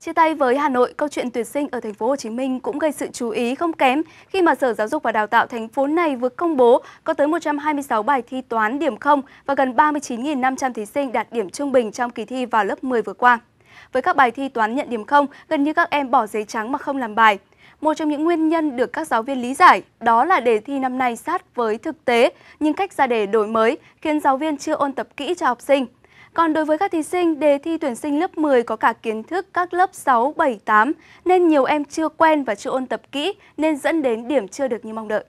Chia tay với Hà Nội, câu chuyện tuyển sinh ở thành phố Hồ Chí Minh cũng gây sự chú ý không kém khi mà Sở Giáo dục và Đào tạo thành phố này vừa công bố có tới 126 bài thi toán điểm 0 và gần 39.500 thí sinh đạt điểm trung bình trong kỳ thi vào lớp 10 vừa qua. Với các bài thi toán nhận điểm 0, gần như các em bỏ giấy trắng mà không làm bài. Một trong những nguyên nhân được các giáo viên lý giải đó là đề thi năm nay sát với thực tế, nhưng cách ra đề đổi mới khiến giáo viên chưa ôn tập kỹ cho học sinh. Còn đối với các thí sinh, đề thi tuyển sinh lớp 10 có cả kiến thức các lớp 6, 7, 8 nên nhiều em chưa quen và chưa ôn tập kỹ nên dẫn đến điểm chưa được như mong đợi.